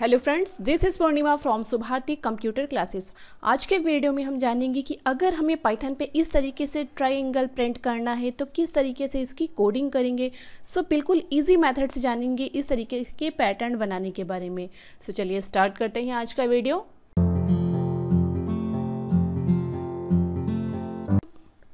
hello friends this is Purnima from Subharti computer classes आज के video में हम जानेंगे कि अगर हमें पाइथन पे इस तरीके से ट्राइंगल प्रिंट करना है तो किस तरीके से इसकी कोडिंग करेंगे सो so, बिल्कुल इजी मेथड से जानेंगे इस तरीके के पैटर्न बनाने के बारे में सो so, चलिए स्टार्ट करते हैं आज का वीडियो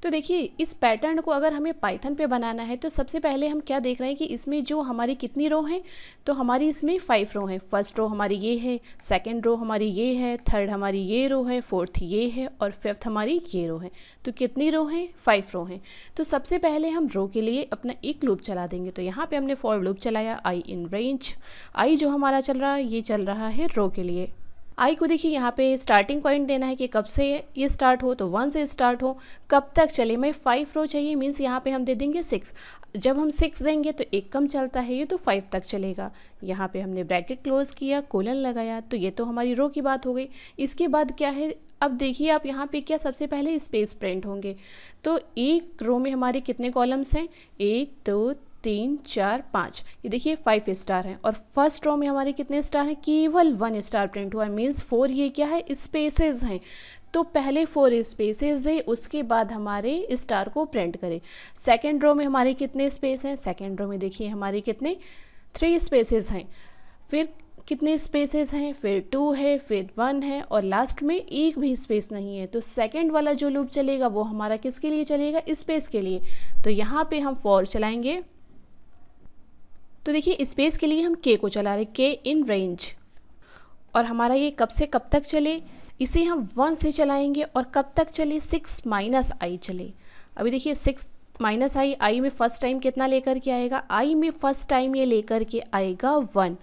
तो देखिए इस पैटर्न को अगर हमें पाइथन पे बनाना है तो सबसे पहले हम क्या देख रहे हैं कि इसमें जो हमारी कितनी रो हैं तो हमारी इसमें फाइव रो हैं फर्स्ट रो हमारी ये है सेकंड रो हमारी ये है थर्ड हमारी ये रो है फोर्थ ये है और फिफ्थ हमारी ये रो है तो कितनी रो हैं फाइव रो हैं तो सबसे पहले हम रो के लिए अपना एक लूप चला देंगे तो यहाँ पर हमने फोर लूप चलाया आई इन रेंज आई जो हमारा चल रहा है ये चल रहा है रो के लिए आई को देखिए यहाँ पे स्टार्टिंग पॉइंट देना है कि कब से ये स्टार्ट हो तो वन से स्टार्ट हो कब तक चले मैं फाइव रो चाहिए मीन्स यहाँ पे हम दे देंगे सिक्स जब हम सिक्स देंगे तो एक कम चलता है ये तो फाइव तक चलेगा यहाँ पे हमने ब्रैकेट क्लोज़ किया कोलन लगाया तो ये तो हमारी रो की बात हो गई इसके बाद क्या है अब देखिए आप यहाँ पे क्या सबसे पहले स्पेस प्रिंट होंगे तो एक रो में हमारे कितने कॉलम्स हैं एक दो तो, तीन चार पाँच ये देखिए फाइव स्टार हैं और फर्स्ट रो में हमारे कितने स्टार हैं केवल वन स्टार प्रिंट हुआ है मीन्स फोर ये क्या है स्पेसेस हैं तो पहले फोर स्पेसेस दे उसके बाद हमारे स्टार को प्रिंट करें सेकेंड रो में हमारे कितने स्पेस हैं सेकेंड रो में देखिए हमारे कितने थ्री स्पेसेस हैं फिर कितने स्पेसेस हैं फिर टू है फिर वन है और लास्ट में एक भी स्पेस नहीं है तो सेकंड वाला जो लूप चलेगा वो हमारा किसके लिए चलेगा स्पेस के लिए तो यहाँ पे हम फॉर चलाएंगे तो देखिए स्पेस के लिए हम के को चला रहे के इन रेंज और हमारा ये कब से कब तक चले इसे हम वन से चलाएंगे और कब तक चले सिक्स माइनस आई चले अभी देखिए सिक्स माइनस आई आई में फ़र्स्ट टाइम कितना लेकर के आएगा आई में फ़र्स्ट टाइम ये लेकर के आएगा वन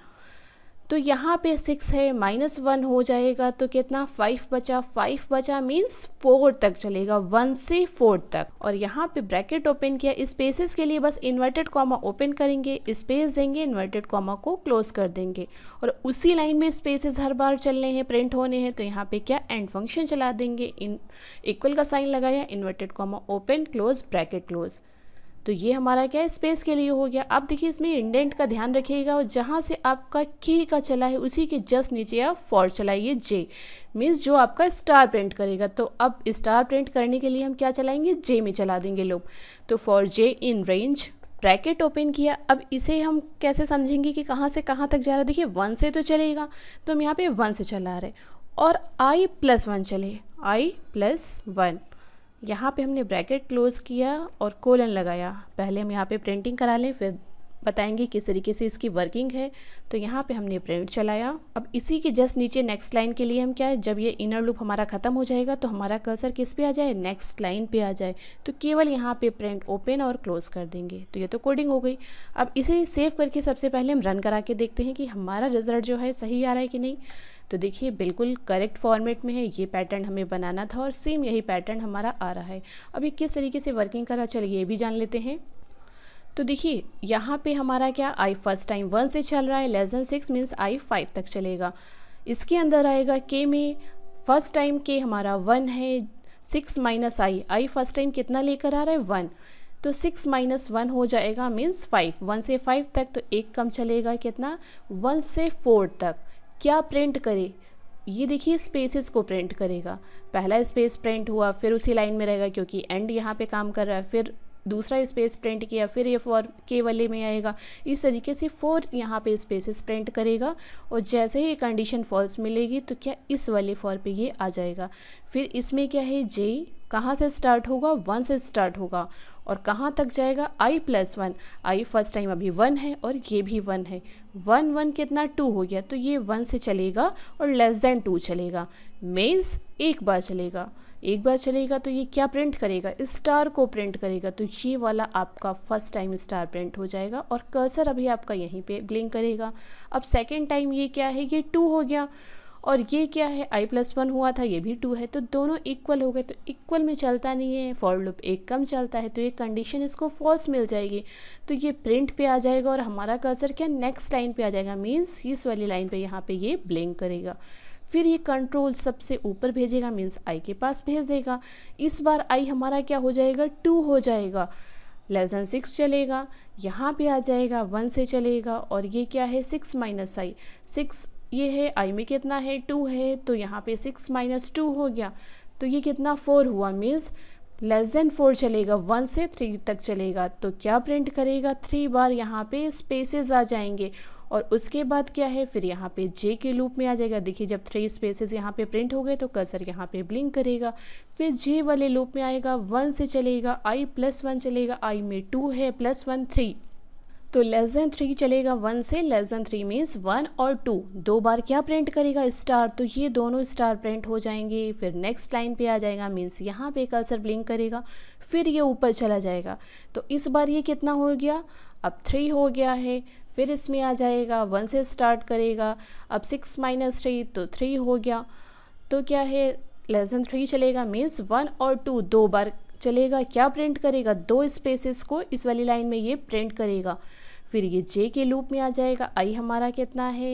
तो यहाँ पे सिक्स है माइनस वन हो जाएगा तो कितना फाइव बचा फाइव बचा मीन्स फोर तक चलेगा वन से फोर तक और यहाँ पे ब्रैकेट ओपन किया स्पेसेस के लिए बस इन्वर्टेड कॉमा ओपन करेंगे स्पेस देंगे इन्वर्टेड कॉमा को क्लोज कर देंगे और उसी लाइन में स्पेसेस हर बार चलने हैं प्रिंट होने हैं तो यहाँ पे क्या एंड फंक्शन चला देंगे इन इक्वल का साइन लगाया inverted comma open close bracket close तो ये हमारा क्या है स्पेस के लिए हो गया अब देखिए इसमें इंडेंट का ध्यान रखिएगा और जहाँ से आपका के का चला है उसी के जस्ट नीचे आप फॉर चलाइए जे मीन्स जो आपका स्टार प्रिंट करेगा तो अब स्टार प्रिंट करने के लिए हम क्या चलाएंगे जे में चला देंगे लोग तो for J in range bracket open किया अब इसे हम कैसे समझेंगे कि कहाँ से कहाँ तक जा रहा है देखिए वन से तो चलेगा तो हम यहाँ पे वन से चला रहे और आई प्लस वन चले आई प्लस वन यहाँ पे हमने ब्रैकेट क्लोज़ किया और कोलन लगाया पहले हम यहाँ पे प्रिंटिंग करा लें फिर बताएंगे किस तरीके से इसकी वर्किंग है तो यहाँ पे हमने प्रिंट चलाया अब इसी के जस्ट नीचे नेक्स्ट लाइन के लिए हम क्या है जब ये इनर लूप हमारा ख़त्म हो जाएगा तो हमारा कर्सर किस पे आ जाए नेक्स्ट लाइन पे आ जाए तो केवल यहाँ पे प्रिंट ओपन और क्लोज़ कर देंगे तो ये तो कोडिंग हो गई अब इसे सेव करके सबसे पहले हम रन करा के देखते हैं कि हमारा रिज़ल्ट जो है सही आ रहा है कि नहीं तो देखिए बिल्कुल करेक्ट फॉर्मेट में है ये पैटर्न हमें बनाना था और सेम यही पैटर्न हमारा आ रहा है अभी किस तरीके से वर्किंग करा चलिए ये भी जान लेते हैं तो देखिए यहाँ पे हमारा क्या आई फर्स्ट टाइम वन से चल रहा है less than six means i five तक चलेगा इसके अंदर आएगा के में फर्स्ट टाइम के हमारा वन है six minus i i first time कितना लेकर आ रहा है वन तो सिक्स माइनस वन हो जाएगा मीन्स फाइव वन से फाइव तक तो एक कम चलेगा कितना वन से फोर तक क्या प्रिंट करे ये देखिए स्पेसेस को प्रिंट करेगा पहला स्पेस प्रिंट हुआ फिर उसी लाइन में रहेगा क्योंकि एंड यहाँ पे काम कर रहा है फिर दूसरा स्पेस प्रिंट किया फिर ये फॉर के वाले में आएगा इस तरीके से फोर यहाँ पे स्पेसेस प्रिंट करेगा और जैसे ही कंडीशन फॉल्स मिलेगी तो क्या इस वाले फॉर पे ये आ जाएगा फिर इसमें क्या है जे कहाँ से स्टार्ट होगा वन से स्टार्ट होगा और कहाँ तक जाएगा i plus one i first time अभी वन है और ये भी वन है वन वन कितना टू हो गया तो ये वन से चलेगा और लेस देन टू चलेगा मीन्स एक बार चलेगा एक बार चलेगा तो ये क्या प्रिंट करेगा स्टार को प्रिंट करेगा तो ये वाला आपका फर्स्ट टाइम स्टार प्रिंट हो जाएगा और कर्सर अभी आपका यहीं पे ब्लिंक करेगा अब सेकेंड टाइम ये क्या है ये टू हो गया और ये क्या है आई प्लस वन हुआ था ये भी टू है तो दोनों इक्वल हो गए तो इक्वल में चलता नहीं है फॉर लूप एक कम चलता है तो ये कंडीशन इसको फॉल्स मिल जाएगी तो ये प्रिंट पे आ जाएगा और हमारा कर्सर क्या नेक्स्ट लाइन पे आ जाएगा मीन्स इस वाली लाइन पे यहाँ पे ये ब्लिंक करेगा फिर ये कंट्रोल सबसे ऊपर भेजेगा मीन्स आई के पास भेज देगा इस बार आई हमारा क्या हो जाएगा टू हो जाएगा लेस सिक्स चलेगा यहाँ पे आ जाएगा वन से चलेगा और ये क्या है सिक्स माइनस आई सिक्स ये है आई में कितना है टू है तो यहाँ पे सिक्स माइनस टू हो गया तो ये कितना फोर हुआ मीन्स लेस देन फोर चलेगा वन से थ्री तक चलेगा तो क्या प्रिंट करेगा थ्री बार यहाँ पे स्पेसेस आ जाएंगे और उसके बाद क्या है फिर यहाँ पे जे के लूप में आ जाएगा देखिए जब थ्री स्पेसेस यहाँ पे प्रिंट हो गए तो कर्सर यहाँ पे ब्लिंक करेगा फिर जे वाले लूप में आएगा वन से चलेगा आई प्लस वन चलेगा आई में टू है प्लस वन थ्री तो लेस देन थ्री चलेगा वन से less than three means one और टू दो बार क्या प्रिंट करेगा स्टार तो ये दोनों स्टार प्रिंट हो जाएंगे फिर नेक्स्ट लाइन पे आ जाएगा मीन्स यहाँ पे कल्सर ब्लिंक करेगा फिर ये ऊपर चला जाएगा तो इस बार ये कितना हो गया अब थ्री हो गया है फिर इसमें आ जाएगा वन से स्टार्ट करेगा अब सिक्स माइनस थ्री तो थ्री हो गया तो क्या है लेस देन थ्री चलेगा मीन्स वन और टू दो बार चलेगा क्या प्रिंट करेगा दो स्पेसेस को इस वाली लाइन में ये प्रिंट करेगा फिर ये जे के लूप में आ जाएगा आई हमारा कितना है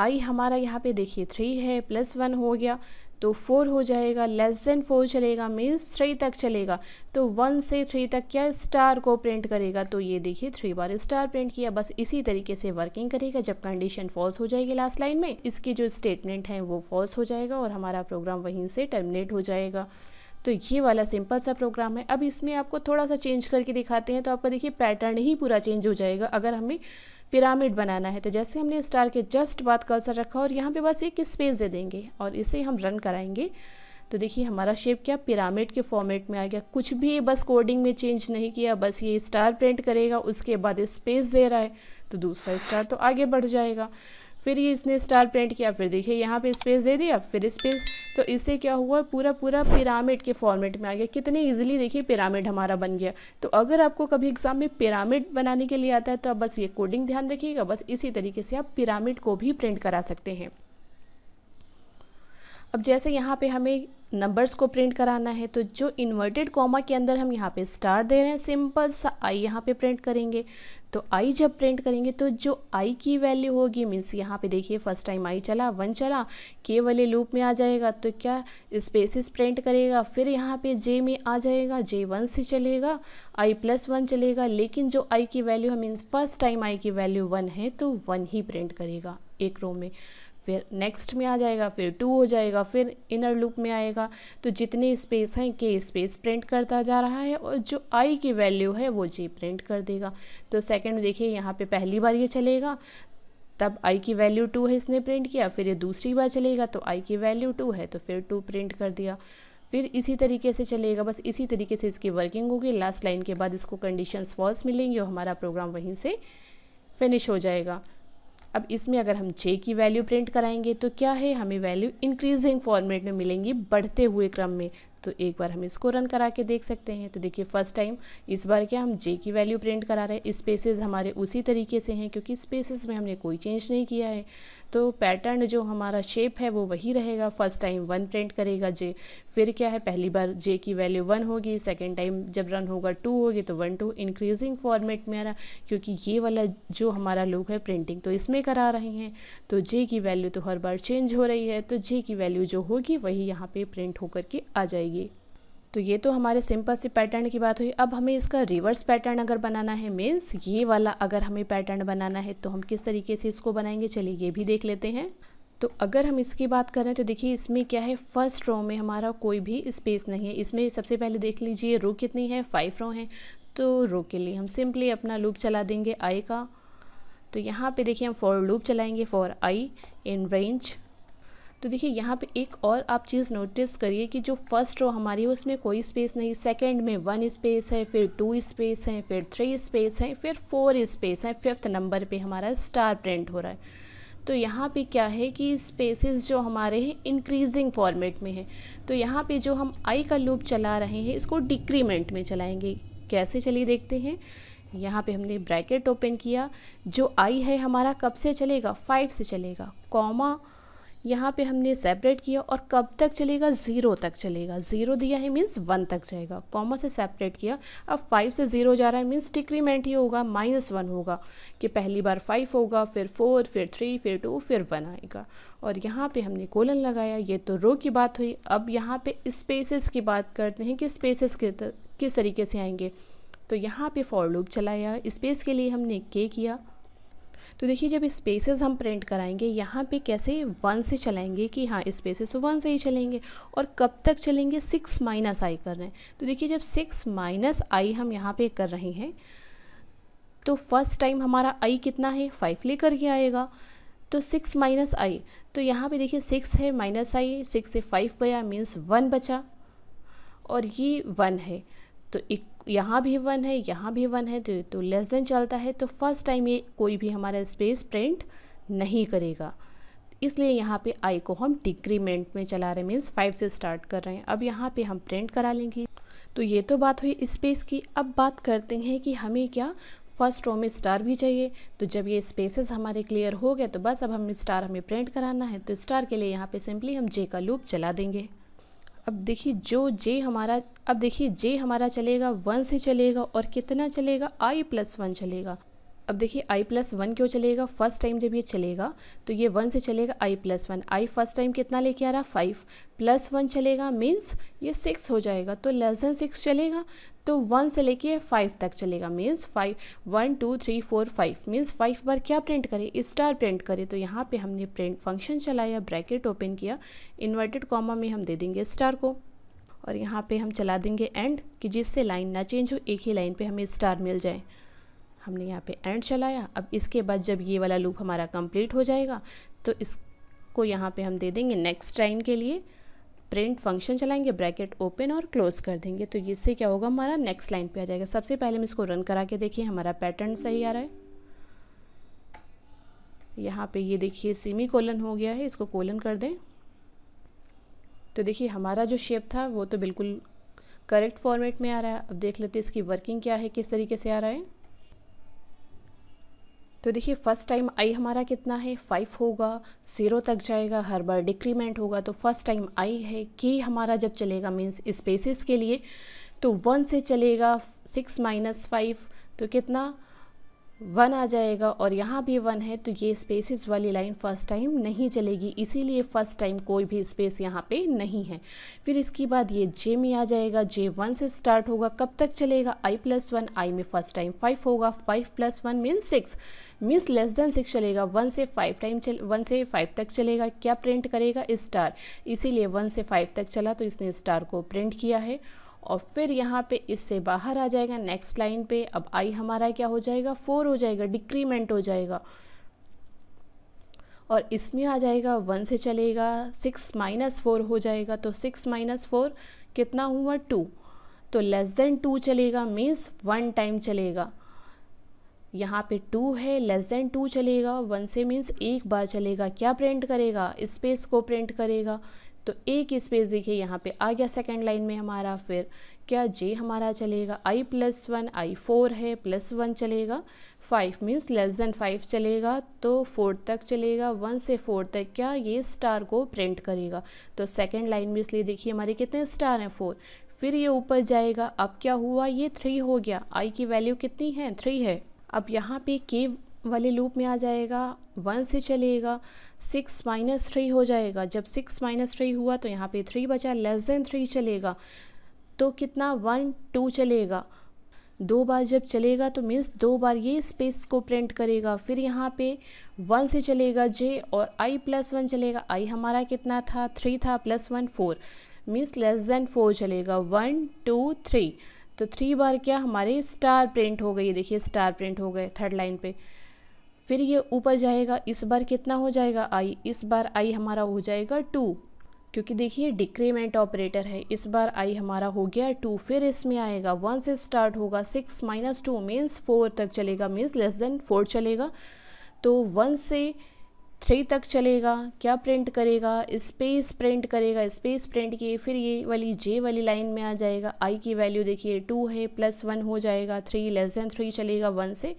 आई हमारा यहाँ पे देखिए थ्री है प्लस वन हो गया तो फोर हो जाएगा लेस देन फोर चलेगा मीन्स थ्री तक चलेगा तो वन से थ्री तक क्या स्टार को प्रिंट करेगा तो ये देखिए थ्री बार स्टार प्रिंट किया बस इसी तरीके से वर्किंग करेगा जब कंडीशन फॉल्स हो जाएगी लास्ट लाइन में इसकी जो स्टेटमेंट है वो फॉल्स हो जाएगा और हमारा प्रोग्राम वहीं से टर्मिनेट हो जाएगा तो ये वाला सिंपल सा प्रोग्राम है अब इसमें आपको थोड़ा सा चेंज करके दिखाते हैं तो आपका देखिए पैटर्न ही पूरा चेंज हो जाएगा अगर हमें पिरामिड बनाना है तो जैसे हमने स्टार के जस्ट बाद सर रखा और यहाँ पे बस एक स्पेस दे देंगे और इसे हम रन कराएंगे तो देखिए हमारा शेप क्या पिरामिड के फॉर्मेट में आ गया कुछ भी बस कोडिंग में चेंज नहीं किया बस ये स्टार प्रिंट करेगा उसके बाद स्पेस दे रहा है तो दूसरा स्टार तो आगे बढ़ जाएगा फिर ये इसने स्टार प्रिंट किया फिर देखिए यहाँ पे स्पेस दे दिया फिर स्पेस तो इससे क्या हुआ पूरा पूरा पिरामिड के फॉर्मेट में आ गया कितने ईजिली देखिए पिरामिड हमारा बन गया तो अगर आपको कभी एग्जाम में पिरामिड बनाने के लिए आता है तो आप बस ये कोडिंग ध्यान रखिएगा बस इसी तरीके से आप पिरामिड को भी प्रिंट करा सकते हैं अब जैसे यहाँ पे हमें नंबर्स को प्रिंट कराना है तो जो इन्वर्टेड कॉमा के अंदर हम यहाँ पे स्टार दे रहे हैं सिंपल सा आई यहाँ पे प्रिंट करेंगे तो आई जब प्रिंट करेंगे तो जो आई की वैल्यू होगी मीन्स यहाँ पे देखिए फर्स्ट टाइम आई चला वन चला के वाले लूप में आ जाएगा तो क्या स्पेसिस प्रिंट करेगा फिर यहाँ पे जे में आ जाएगा जे वन से चलेगा आई प्लस वन चलेगा लेकिन जो आई की वैल्यू है मीन्स फर्स्ट टाइम आई की वैल्यू वन है तो वन ही प्रिंट करेगा एक रो में फिर नेक्स्ट में आ जाएगा फिर टू हो जाएगा फिर इनर लूप में आएगा तो जितने स्पेस हैं के स्पेस प्रिंट करता जा रहा है और जो आई की वैल्यू है वो जी प्रिंट कर देगा तो सेकंड देखिए यहाँ पे पहली बार ये चलेगा तब आई की वैल्यू टू है इसने प्रिंट किया फिर ये दूसरी बार चलेगा तो आई की वैल्यू टू है तो फिर टू प्रिंट कर दिया फिर इसी तरीके से चलेगा बस इसी तरीके से इसकी वर्किंग होगी लास्ट लाइन के बाद इसको कंडीशंस फॉल्स मिलेंगी और हमारा प्रोग्राम वहीं से फिनिश हो जाएगा अब इसमें अगर हम जे की वैल्यू प्रिंट कराएंगे तो क्या है हमें वैल्यू इंक्रीजिंग फॉर्मेट में मिलेंगी बढ़ते हुए क्रम में तो एक बार हम इसको रन करा के देख सकते हैं तो देखिए फर्स्ट टाइम इस बार क्या हम जे की वैल्यू प्रिंट करा रहे हैं स्पेसेस हमारे उसी तरीके से हैं क्योंकि स्पेसेस में हमने कोई चेंज नहीं किया है तो पैटर्न जो हमारा शेप है वो वही रहेगा फर्स्ट टाइम वन प्रिंट करेगा जे फिर क्या है पहली बार जे की वैल्यू वन होगी सेकेंड टाइम जब रन होगा टू होगी तो वन टू इंक्रीजिंग फॉर्मेट में आ रहा क्योंकि ये वाला जो हमारा लूप है प्रिंटिंग तो इसमें करा रहे हैं तो जे की वैल्यू तो हर बार चेंज हो रही है तो जे की वैल्यू जो होगी वही यहाँ पर प्रिंट होकर के आ जाएगी तो ये तो हमारे सिंपल से पैटर्न की बात हुई अब हमें इसका रिवर्स पैटर्न अगर बनाना है मीन्स ये वाला अगर हमें पैटर्न बनाना है तो हम किस तरीके से इसको बनाएंगे चलिए ये भी देख लेते हैं तो अगर हम इसकी बात करें तो देखिए इसमें क्या है फर्स्ट रो में हमारा कोई भी स्पेस नहीं है इसमें सबसे पहले देख लीजिए रो कितनी है फाइव रो हैं तो रो के लिए हम सिंपली अपना लूप चला देंगे आई का तो यहाँ पे देखिए हम फॉर लूप चलाएंगे फॉर आई इन रेंज तो देखिए यहाँ पे एक और आप चीज़ नोटिस करिए कि जो फर्स्ट रो हमारी है उसमें कोई स्पेस नहीं सेकंड में वन स्पेस है फिर टू स्पेस है फिर थ्री स्पेस है फिर फोर स्पेस है फिफ्थ नंबर पे हमारा स्टार प्रिंट हो रहा है तो यहाँ पे क्या है कि स्पेसेस जो हमारे हैं इंक्रीजिंग फॉर्मेट में है तो यहाँ पे जो हम आई का लूप चला रहे हैं इसको डिक्रीमेंट में चलाएंगे कैसे चलिए देखते हैं यहाँ पे हमने ब्रैकेट ओपन किया जो आई है हमारा कब से चलेगा फाइव से चलेगा कॉमा यहाँ पे हमने सेपरेट किया और कब तक चलेगा ज़ीरो तक चलेगा ज़ीरो दिया है मीन्स वन तक जाएगा कॉमा से सेपरेट किया अब फाइव से ज़ीरो जा रहा है मीन्स डिक्रीमेंट ही होगा माइनस वन होगा कि पहली बार फाइव होगा फिर फोर फिर थ्री फिर टू फिर वन आएगा और यहाँ पे हमने कोलन लगाया ये तो रो की बात हुई अब यहाँ पर स्पेसेस की बात करते हैं कि स्पेसेस किस तरीके से आएंगे तो यहाँ पर फॉर लूप चलाया स्पेस के लिए हमने के किया तो देखिए जब स्पेसेस हम प्रिंट कराएंगे यहाँ पे कैसे वन से चलाएंगे कि हाँ स्पेसेस वन तो से ही चलेंगे और कब तक चलेंगे सिक्स माइनस आई कर रहे हैं तो देखिए जब सिक्स माइनस आई हम यहाँ पे कर रहे हैं तो फर्स्ट टाइम हमारा आई कितना है फाइव लेकर के आएगा तो सिक्स माइनस आई तो यहाँ पे देखिए सिक्स है माइनस आई सिक्स से फाइव गया मीन्स वन बचा और ये वन है तो एक यहाँ भी वन है यहाँ भी वन है तो, तो लेस देन चलता है तो फर्स्ट टाइम ये कोई भी हमारा स्पेस प्रिंट नहीं करेगा इसलिए यहाँ पे आई को हम डिक्रीमेंट में चला रहे मीन्स फाइव से स्टार्ट कर रहे हैं अब यहाँ पे हम प्रिंट करा लेंगे तो ये तो बात हुई स्पेस की अब बात करते हैं कि हमें क्या फर्स्ट रो में स्टार भी चाहिए तो जब ये स्पेसेस हमारे क्लियर हो गए तो बस अब हमें स्टार हमें प्रिंट कराना है तो स्टार के लिए यहाँ पे सिंपली हम जे का लूप चला देंगे अब देखिए जो जे हमारा अब देखिए जे हमारा चलेगा वन से चलेगा और कितना चलेगा आई प्लस वन चलेगा अब देखिए आई प्लस वन क्यों चलेगा फर्स्ट टाइम जब ये चलेगा तो ये वन से चलेगा i plus one i first time कितना लेके आ रहा फाइव प्लस वन चलेगा मीन्स ये सिक्स हो जाएगा तो लेस देन सिक्स चलेगा तो वन से लेके फाइव तक चलेगा means five one two three four five means five बार क्या प्रिंट करें स्टार प्रिंट करें तो यहाँ पे हमने प्रिंट फंक्शन चलाया ब्रैकेट ओपन किया इन्वर्टेड कॉमा में हम दे देंगे स्टार को और यहाँ पे हम चला देंगे एंड कि जिससे लाइन ना चेंज हो एक ही लाइन पे हमें स्टार मिल जाए हमने यहाँ पे एंड चलाया अब इसके बाद जब ये वाला लूप हमारा कंप्लीट हो जाएगा तो इसको यहाँ पे हम दे देंगे नेक्स्ट लाइन के लिए प्रिंट फंक्शन चलाएंगे ब्रैकेट ओपन और क्लोज कर देंगे तो इससे क्या होगा हमारा नेक्स्ट लाइन पे आ जाएगा सबसे पहले हम इसको रन करा के देखिए हमारा पैटर्न सही आ रहा है यहाँ पे ये देखिए सीमी कोलन हो गया है इसको कोलन कर दें तो देखिए हमारा जो शेप था वो तो बिल्कुल करेक्ट फॉर्मेट में आ रहा है अब देख लेते हैं इसकी वर्किंग क्या है किस तरीके से आ रहा है तो देखिए फ़र्स्ट टाइम आई हमारा कितना है फाइव होगा ज़ीरो तक जाएगा हर बार डिक्रीमेंट होगा तो फर्स्ट टाइम आई है के हमारा जब चलेगा मीन्स स्पेसिस के लिए तो वन से चलेगा सिक्स माइनस फाइव तो कितना वन आ जाएगा और यहाँ भी वन है तो ये स्पेसिस वाली लाइन फर्स्ट टाइम नहीं चलेगी इसीलिए फर्स्ट टाइम कोई भी स्पेस यहाँ पे नहीं है फिर इसके बाद ये जे में आ जाएगा जे वन से स्टार्ट होगा कब तक चलेगा आई प्लस वन आई में फर्स्ट टाइम फाइव होगा five plus one means six means less than six चलेगा वन से फाइव टाइम चल वन से फाइव तक चलेगा क्या प्रिंट करेगा स्टार इसीलिए वन से फाइव तक चला तो इसने स्टार को प्रिंट किया है और फिर यहाँ पे इससे बाहर आ जाएगा नेक्स्ट लाइन पे अब आई हमारा क्या हो जाएगा फोर हो जाएगा डिक्रीमेंट हो जाएगा और इसमें आ जाएगा वन से चलेगा सिक्स माइनस फोर हो जाएगा तो सिक्स माइनस फोर कितना हुआ टू तो लेस देन टू चलेगा मीन्स वन टाइम चलेगा यहाँ पे टू है लेस देन टू चलेगा वन से मीन्स एक बार चलेगा क्या प्रिंट करेगा स्पेस को प्रिंट करेगा तो एक स्पेस देखिए यहाँ पे आ गया सेकेंड लाइन में हमारा फिर क्या जे हमारा चलेगा i plus one i four है प्लस वन चलेगा five means less than five चलेगा तो फोर तक चलेगा वन से फोर तक क्या ये स्टार को प्रिंट करेगा तो सेकेंड लाइन में इसलिए देखिए हमारे कितने स्टार हैं फोर फिर ये ऊपर जाएगा अब क्या हुआ ये थ्री हो गया आई की वैल्यू कितनी है थ्री है अब यहाँ पे के वाले लूप में आ जाएगा वन से चलेगा सिक्स माइनस थ्री हो जाएगा जब सिक्स माइनस थ्री हुआ तो यहाँ पे थ्री बचा लेस देन थ्री चलेगा तो कितना वन टू चलेगा दो बार जब चलेगा तो मीन्स दो बार ये स्पेस को प्रिंट करेगा फिर यहाँ पे वन से चलेगा जे और आई प्लस वन चलेगा आई हमारा कितना था थ्री था plus one four means less than four चलेगा वन टू थ्री तो थ्री बार क्या हमारे स्टार प्रिंट हो गई देखिए स्टार प्रिंट हो गए थर्ड लाइन पे फिर ये ऊपर जाएगा इस बार कितना हो जाएगा आई इस बार आई हमारा हो जाएगा टू क्योंकि देखिए डिक्रीमेंट ऑपरेटर है इस बार आई हमारा हो गया टू फिर इसमें आएगा वन से स्टार्ट होगा six minus two means four तक चलेगा मीन्स लेस देन फोर चलेगा तो वन से थ्री तक चलेगा क्या प्रिंट करेगा स्पेस प्रिंट करेगा स्पेस प्रिंट किए फिर ये वाली जे वाली लाइन में आ जाएगा आई की वैल्यू देखिए टू है प्लस वन हो जाएगा थ्री लेस देन थ्री चलेगा वन से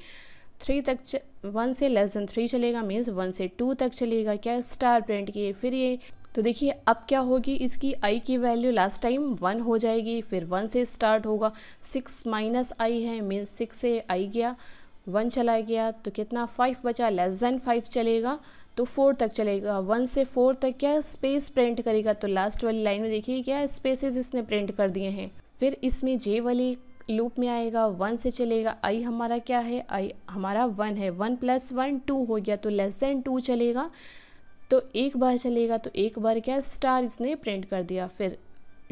थ्री तक वन से लेस देन थ्री चलेगा मीन्स वन से टू तक चलेगा क्या स्टार प्रिंट किए फिर ये तो देखिए अब क्या होगी इसकी आई की वैल्यू लास्ट टाइम वन हो जाएगी फिर वन से स्टार्ट होगा सिक्स माइनस आई है मीन्स सिक्स से आई गया वन चला गया तो कितना फाइव बचा लेस देन फाइव चलेगा तो फोर तक चलेगा वन से फोर तक क्या स्पेस प्रिंट करेगा तो लास्ट वाली लाइन में देखिए क्या स्पेसेस इसने प्रिंट कर दिए हैं फिर इसमें जे वाली लूप में आएगा वन से चलेगा आई हमारा क्या है आई हमारा वन है वन प्लस वन टू हो गया तो लेस देन टू चलेगा तो एक बार चलेगा तो एक बार क्या स्टार इसने प्रिंट कर दिया फिर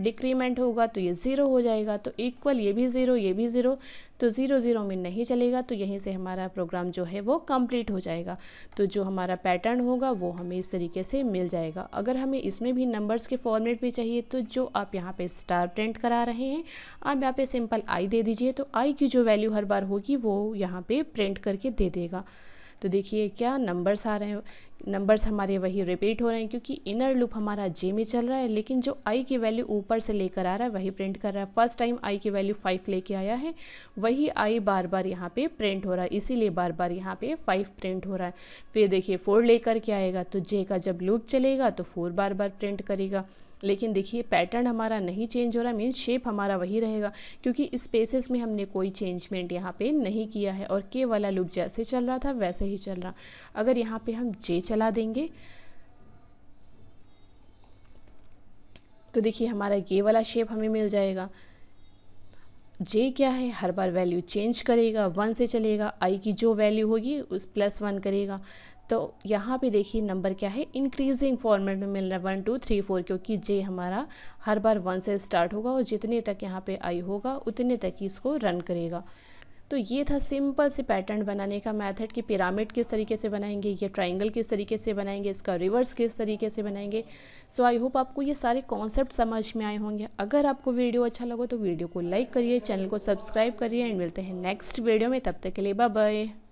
डिक्रीमेंट होगा तो ये ज़ीरो हो जाएगा तो इक्वल ये भी ज़ीरो ये भी ज़ीरो तो ज़ीरो ज़ीरो में नहीं चलेगा तो यहीं से हमारा प्रोग्राम जो है वो कंप्लीट हो जाएगा तो जो हमारा पैटर्न होगा वो हमें इस तरीके से मिल जाएगा अगर हमें इसमें भी नंबर्स के फॉर्मेट में चाहिए तो जो आप यहाँ पे स्टार प्रिंट करा रहे हैं आप यहाँ पे सिंपल आई दे दीजिए तो आई की जो वैल्यू हर बार होगी वो यहाँ पर प्रिंट करके दे देगा तो देखिए क्या नंबर्स आ रहे हैं नंबर्स हमारे वही रिपीट हो रहे हैं क्योंकि इनर लूप हमारा जे में चल रहा है लेकिन जो आई की वैल्यू ऊपर से लेकर आ रहा है वही प्रिंट कर रहा है फर्स्ट टाइम आई की वैल्यू फाइव लेके आया है वही आई बार बार यहाँ पे प्रिंट हो रहा है इसीलिए बार बार यहाँ पे फाइव प्रिंट हो रहा है फिर देखिए फोर लेकर के आएगा तो जे का जब लूप चलेगा तो फोर बार बार प्रिंट करेगा लेकिन देखिए पैटर्न हमारा नहीं चेंज हो रहा मीन्स शेप हमारा वही रहेगा क्योंकि स्पेसेस में हमने कोई चेंजमेंट यहाँ पे नहीं किया है और के वाला लुक जैसे चल रहा था वैसे ही चल रहा अगर यहाँ पे हम जे चला देंगे तो देखिए हमारा ये वाला शेप हमें मिल जाएगा जे क्या है हर बार वैल्यू चेंज करेगा वन से चलेगा आई की जो वैल्यू होगी उस प्लस वन करेगा तो यहाँ पे देखिए नंबर क्या है इंक्रीजिंग फॉर्मेट में मिल रहा है वन टू थ्री फोर क्योंकि जे हमारा हर बार वन से स्टार्ट होगा और जितने तक यहाँ पे आई होगा उतने तक ही इसको रन करेगा तो ये था सिंपल से पैटर्न बनाने का मेथड कि पिरामिड किस तरीके से बनाएंगे ये ट्रायंगल किस तरीके से बनाएंगे इसका रिवर्स किस तरीके से बनाएंगे सो आई होप आपको ये सारे कॉन्सेप्ट समझ में आए होंगे अगर आपको वीडियो अच्छा लगा तो वीडियो को लाइक करिए चैनल को सब्सक्राइब करिए एंड मिलते हैं नेक्स्ट वीडियो में तब तक के लिए बाय